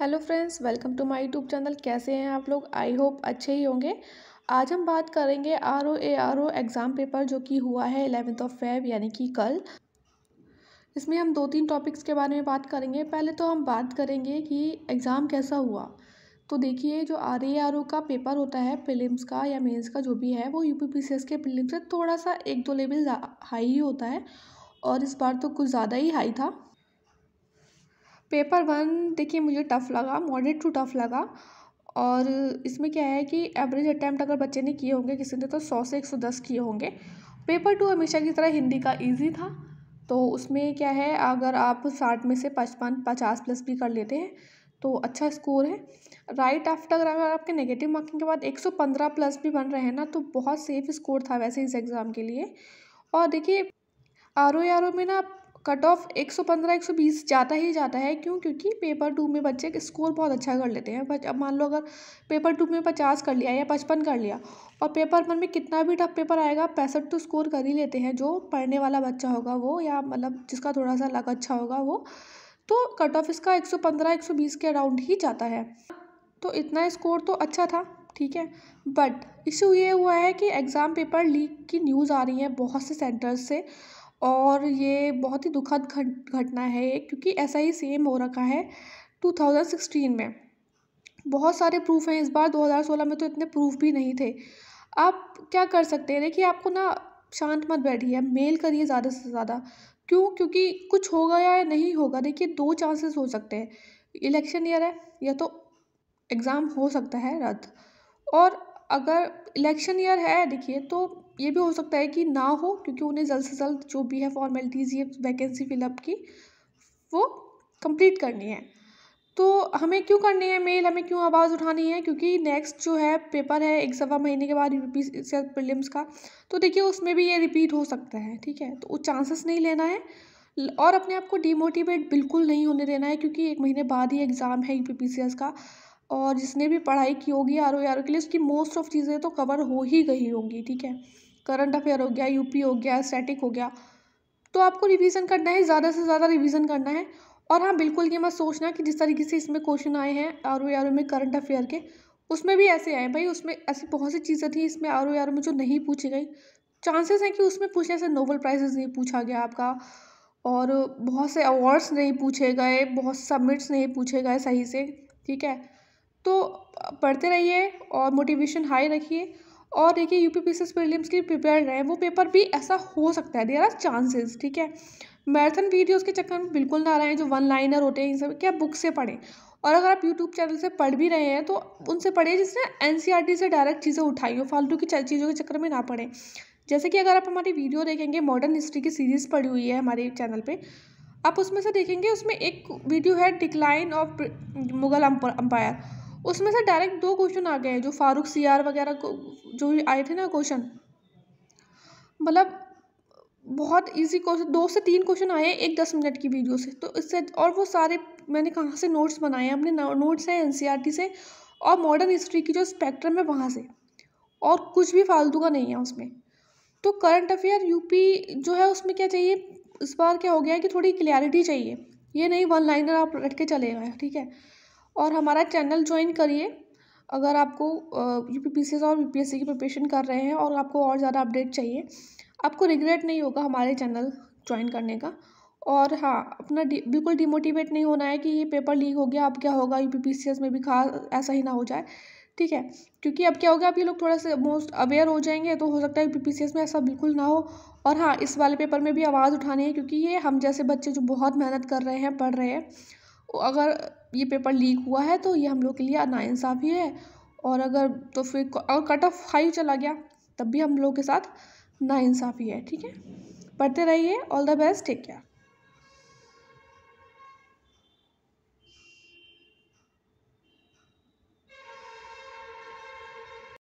hello friends welcome to my YouTube channel कैसे हैं आप लोग आई होप अच्छे ही होंगे आज हम बात करेंगे R O A R O exam paper जो कि हुआ है एलेवेंथ ऑफ फेब यानी कि कल इसमें हम दो तीन टॉपिक्स के बारे में बात करेंगे पहले तो हम बात करेंगे कि एग्ज़ाम कैसा हुआ तो देखिए जो आर ए आर ओ का पेपर होता है फिलिम्स का या मेंस का जो भी है वो U P P C S के फिल्म से थोड़ा सा एक दो लेवल हाई ही होता है और इस बार तो कुछ ज़्यादा ही हाई था पेपर वन देखिए मुझे टफ़ लगा मॉडरेट टू टफ़ लगा और इसमें क्या है कि एवरेज अटैम्प्ट अगर बच्चे ने किए होंगे किसी ने तो सौ से एक सौ दस किए होंगे पेपर टू हमेशा की तरह हिंदी का ईजी था तो उसमें क्या है अगर आप साठ में से पचपन पचास प्लस भी कर लेते हैं तो अच्छा स्कोर है राइट आफ्टर अगर आपके नेगेटिव मार्किंग के बाद 115 प्लस भी बन रहे हैं ना तो बहुत सेफ स्कोर था वैसे इस एग्ज़ाम के लिए और देखिए आर ओ आर ओ में ना कट ऑफ 115 120 जाता ही जाता है क्यों क्योंकि पेपर टू में बच्चे स्कोर बहुत अच्छा कर लेते हैं अब मान लो अगर पेपर टू में 50 कर लिया या पचपन कर लिया और पेपर वन में कितना भी टफ पेपर आएगा पैंसठ तो स्कोर कर ही लेते हैं जो पढ़ने वाला बच्चा होगा वो या मतलब जिसका थोड़ा सा लग अच्छा होगा वो तो कट ऑफ इसका सौ बीस के अराउंड ही जाता है तो इतना स्कोर तो अच्छा था ठीक है बट इशू ये हुआ है कि एग्ज़ाम पेपर लीक की न्यूज़ आ रही है बहुत से सेंटर्स से और ये बहुत ही दुखद घटना है क्योंकि ऐसा ही सेम हो रखा है 2016 में बहुत सारे प्रूफ हैं इस बार 2016 में तो इतने प्रूफ भी नहीं थे आप क्या कर सकते हैं देखिए आपको ना शांत मत बैठिए आप मेल करिए ज़्यादा से ज़्यादा क्यों क्योंकि कुछ होगा या नहीं होगा देखिए दो चांसेस हो सकते हैं इलेक्शन ईयर है या तो एग्ज़ाम हो सकता है रद्द और अगर इलेक्शन ईयर है देखिए तो ये भी हो सकता है कि ना हो क्योंकि उन्हें जल्द से जल्द जो भी है फॉर्मेलिटीज़ ये वैकेंसी फिलअप की वो कंप्लीट करनी है तो हमें क्यों करनी है मेल हमें क्यों आवाज़ उठानी है क्योंकि नेक्स्ट जो है पेपर है एक सवा महीने के बाद यूपी प्रीलिम्स का तो देखिए उसमें भी ये रिपीट हो सकता है ठीक है तो वो चांसेस नहीं लेना है और अपने आप को डीमोटिवेट बिल्कुल नहीं होने देना है क्योंकि एक महीने बाद ही एग्ज़ाम है यू का और जिसने भी पढ़ाई की होगी आर ओ आर के लिए उसकी मोस्ट ऑफ चीज़ें तो कवर हो ही गई होंगी ठीक है करंट अफेयर हो गया यूपी हो गया स्टैटिक हो गया तो आपको रिवीजन करना है ज़्यादा से ज़्यादा रिवीजन करना है और हाँ बिल्कुल ये मत सोचना कि जिस तरीके से इसमें क्वेश्चन आए हैं आर ओ आर में करंट अफेयर के उसमें भी ऐसे आए भाई उसमें ऐसी बहुत सी चीज़ें थी इसमें आर ओ आर में जो नहीं पूछी गई चांसेस हैं कि उसमें पूछने से नोबल प्राइजेज़ नहीं पूछा गया आपका और बहुत से अवार्ड्स नहीं पूछे गए बहुत सबमिट्स नहीं पूछे गए सही से ठीक है तो पढ़ते रहिए और मोटिवेशन हाई रखिए और देखिए U P P S prelims की प्रिपेयर रहे वो पेपर भी ऐसा हो सकता है देर आर चांसेस ठीक है मैराथन वीडियोज़ के चक्कर में बिल्कुल ना रहें जो वन लाइनर होते हैं इन सब क्या बुक से पढ़ें और अगर आप यूट्यूब चैनल से पढ़ भी रहे हैं तो उनसे पढ़िए जिसने एन e से डायरेक्ट चीज़ें उठाई हो फालतू की चीज़ों के चक्कर में ना पढ़ें जैसे कि अगर आप हमारी वीडियो देखेंगे मॉडर्न हिस्ट्री की सीरीज़ पड़ी हुई है हमारे चैनल पर आप उसमें से देखेंगे उसमें एक वीडियो है डिक्लाइन ऑफ मुगल अम्पायर उसमें से डायरेक्ट दो क्वेश्चन आ गए हैं जो फारूक सीआर वगैरह को जो आए थे ना क्वेश्चन मतलब बहुत इजी क्वेश्चन दो से तीन क्वेश्चन आए हैं एक दस मिनट की वीडियो से तो इससे और वो सारे मैंने कहाँ से नोट्स बनाए हैं अपने नोट्स हैं एन e से और मॉडर्न हिस्ट्री की जो स्पेक्ट्रम है वहाँ से और कुछ भी फालतू का नहीं है उसमें तो करंट अफेयर यूपी जो है उसमें क्या चाहिए इस बार क्या हो गया है कि थोड़ी क्लैरिटी चाहिए ये नहीं वन लाइनर आप रट के चले गए ठीक है और हमारा चैनल ज्वाइन करिए अगर आपको U P P C S और यू पी एस सी की प्रिपरेशन कर रहे हैं और आपको और ज़्यादा अपडेट चाहिए आपको रिग्रेट नहीं होगा हमारे चैनल ज्वाइन करने का और हाँ अपना डि, बिल्कुल डिमोटिवेट नहीं होना है कि ये पेपर लीक हो गया अब क्या होगा U P P C S में भी खास ऐसा ही ना हो जाए ठीक है क्योंकि अब क्या होगा अब ये लोग थोड़ा सा मोस्ट अवेयर हो जाएंगे तो हो सकता है पी में ऐसा बिल्कुल ना हो और हाँ इस वाले पेपर में भी आवाज़ उठानी है क्योंकि ये हम जैसे बच्चे जो बहुत मेहनत कर रहे हैं पढ़ रहे हैं अगर ये पेपर लीक हुआ है तो ये हम लोग के लिए नाइंसाफ़ी है और अगर तो फिर और कट ऑफ हाई चला गया तब भी हम लोग के साथ नाइंसाफ़ी है ठीक है पढ़ते रहिए all the best take care